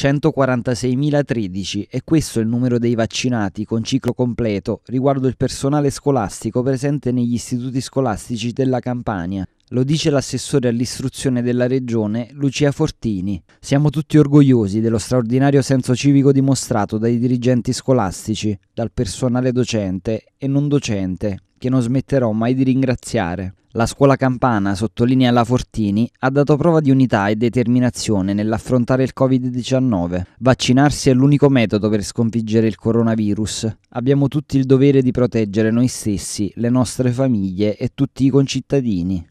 146.013 e questo è il numero dei vaccinati con ciclo completo riguardo il personale scolastico presente negli istituti scolastici della Campania. Lo dice l'assessore all'istruzione della regione Lucia Fortini. Siamo tutti orgogliosi dello straordinario senso civico dimostrato dai dirigenti scolastici, dal personale docente e non docente, che non smetterò mai di ringraziare. La scuola campana, sottolinea la Fortini, ha dato prova di unità e determinazione nell'affrontare il Covid-19. Vaccinarsi è l'unico metodo per sconfiggere il coronavirus. Abbiamo tutti il dovere di proteggere noi stessi, le nostre famiglie e tutti i concittadini.